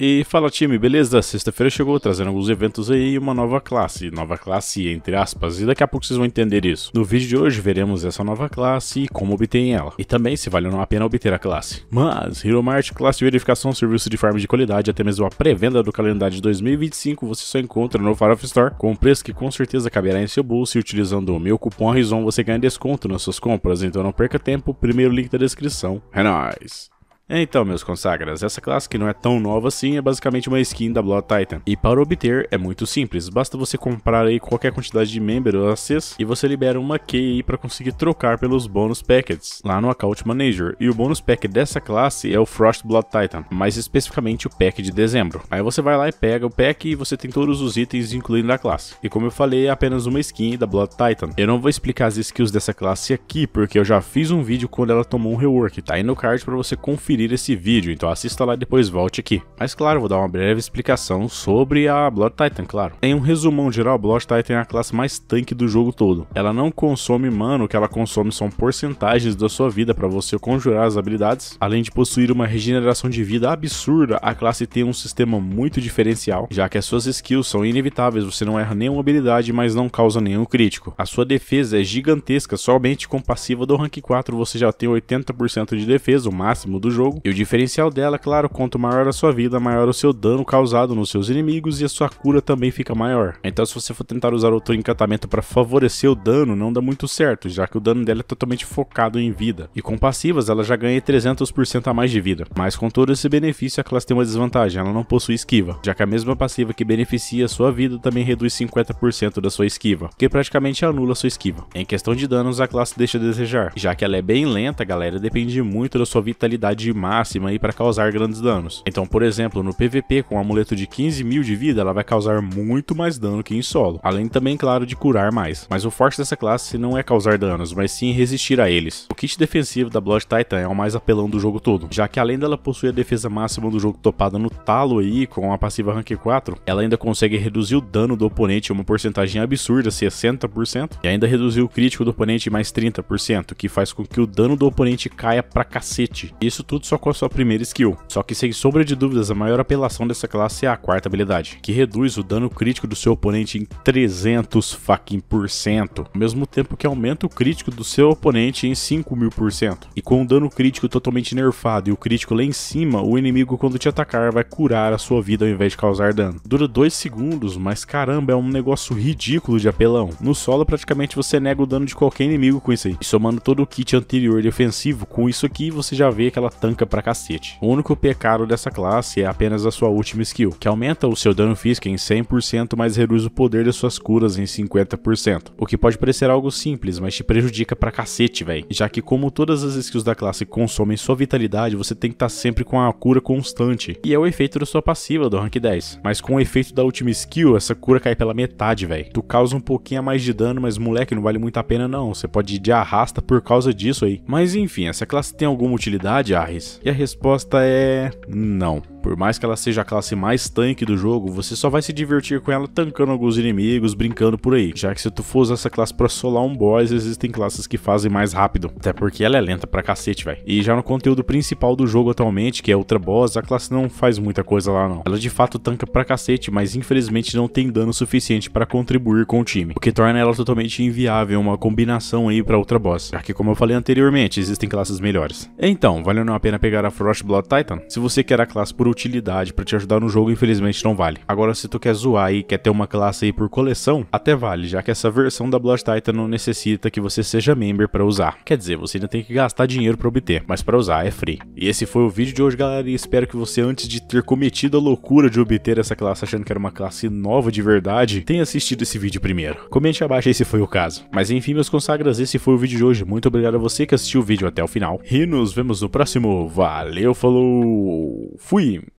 E fala time, beleza? Sexta-feira chegou trazendo alguns eventos aí e uma nova classe, nova classe entre aspas, e daqui a pouco vocês vão entender isso. No vídeo de hoje veremos essa nova classe e como obtém ela, e também se vale ou não a pena obter a classe. Mas, Hero Mart, classe de verificação, serviço de farm de qualidade, até mesmo a pré-venda do calendário de 2025 você só encontra no Far of Store, com um preço que com certeza caberá em seu bolso e utilizando o meu cupom Horizon você ganha desconto nas suas compras, então não perca tempo, primeiro link da descrição. É nóis! Então, meus consagras, essa classe que não é tão nova assim é basicamente uma skin da Blood Titan. E para obter é muito simples, basta você comprar aí qualquer quantidade de member e você libera uma key aí para conseguir trocar pelos bônus packets lá no Account Manager. E o bônus pack dessa classe é o Frost Blood Titan, mais especificamente o pack de dezembro. Aí você vai lá e pega o pack e você tem todos os itens incluindo a classe. E como eu falei, é apenas uma skin da Blood Titan. Eu não vou explicar as skills dessa classe aqui porque eu já fiz um vídeo quando ela tomou um rework, tá aí no card para você conferir conferir esse vídeo, então assista lá e depois volte aqui. Mas claro, vou dar uma breve explicação sobre a Blood Titan, claro. Em um resumão geral, a Blood Titan é a classe mais tanque do jogo todo. Ela não consome mana, o que ela consome são porcentagens da sua vida para você conjurar as habilidades. Além de possuir uma regeneração de vida absurda, a classe tem um sistema muito diferencial, já que as suas skills são inevitáveis, você não erra nenhuma habilidade, mas não causa nenhum crítico. A sua defesa é gigantesca, somente com passiva do rank 4 você já tem 80% de defesa, o máximo do jogo, jogo. E o diferencial dela, claro, quanto maior a sua vida, maior o seu dano causado nos seus inimigos e a sua cura também fica maior. Então se você for tentar usar outro encantamento para favorecer o dano, não dá muito certo, já que o dano dela é totalmente focado em vida. E com passivas, ela já ganha 300% a mais de vida. Mas com todo esse benefício, a classe tem uma desvantagem, ela não possui esquiva, já que a mesma passiva que beneficia a sua vida também reduz 50% da sua esquiva, que praticamente anula sua esquiva. Em questão de danos, a classe deixa a desejar, já que ela é bem lenta, galera, depende muito da sua vitalidade máxima aí para causar grandes danos. Então, por exemplo, no PVP com um amuleto de 15 mil de vida, ela vai causar muito mais dano que em solo, além também, claro, de curar mais. Mas o forte dessa classe não é causar danos, mas sim resistir a eles. O kit defensivo da Blood Titan é o mais apelão do jogo todo, já que além dela possuir a defesa máxima do jogo topada no talo aí, com a passiva rank 4, ela ainda consegue reduzir o dano do oponente uma porcentagem absurda, 60%, e ainda reduzir o crítico do oponente mais 30%, que faz com que o dano do oponente caia pra cacete. Isso tudo só com a sua primeira skill. Só que sem sombra de dúvidas, a maior apelação dessa classe é a quarta habilidade, que reduz o dano crítico do seu oponente em 300 fucking por cento, ao mesmo tempo que aumenta o crítico do seu oponente em 5000 por cento. E com o dano crítico totalmente nerfado e o crítico lá em cima, o inimigo quando te atacar vai curar a sua vida ao invés de causar dano. Dura 2 segundos, mas caramba, é um negócio ridículo de apelão. No solo praticamente você nega o dano de qualquer inimigo com isso aí. E somando todo o kit anterior defensivo, com isso aqui você já vê que ela tanca pra cacete. O único pecado dessa classe é apenas a sua última skill, que aumenta o seu dano físico em 100%, mas reduz o poder das suas curas em 50%. O que pode parecer algo simples, mas te prejudica pra cacete, velho. Já que como todas as skills da classe consomem sua vitalidade, você tem que estar tá sempre com a cura constante. E é o efeito da sua passiva do rank 10. Mas com o efeito da última skill, essa cura cai pela metade, velho. Tu causa um pouquinho a mais de dano, mas moleque, não vale muito a pena não. Você pode ir de arrasta por causa disso aí. Mas enfim, essa classe tem alguma utilidade? Ah, mais? E a resposta é não. Por mais que ela seja a classe mais tanque do jogo, você só vai se divertir com ela tancando alguns inimigos, brincando por aí. Já que se tu for usar essa classe pra solar um boss, existem classes que fazem mais rápido. Até porque ela é lenta pra cacete, velho. E já no conteúdo principal do jogo atualmente, que é outra Boss, a classe não faz muita coisa lá não. Ela de fato tanca pra cacete, mas infelizmente não tem dano suficiente pra contribuir com o time. O que torna ela totalmente inviável, uma combinação aí pra outra Boss. Já que como eu falei anteriormente, existem classes melhores. Então, valendo a pena pegar a Frostblood Titan? Se você quer a classe por utilidade para te ajudar no jogo, infelizmente não vale. Agora, se tu quer zoar e quer ter uma classe aí por coleção, até vale, já que essa versão da Blood Titan não necessita que você seja member para usar. Quer dizer, você ainda tem que gastar dinheiro para obter, mas para usar é free. E esse foi o vídeo de hoje, galera, e espero que você, antes de ter cometido a loucura de obter essa classe achando que era uma classe nova de verdade, tenha assistido esse vídeo primeiro. Comente abaixo aí se foi o caso. Mas enfim, meus consagras, esse foi o vídeo de hoje. Muito obrigado a você que assistiu o vídeo até o final. E nos vemos no próximo. Valeu, falou, fui!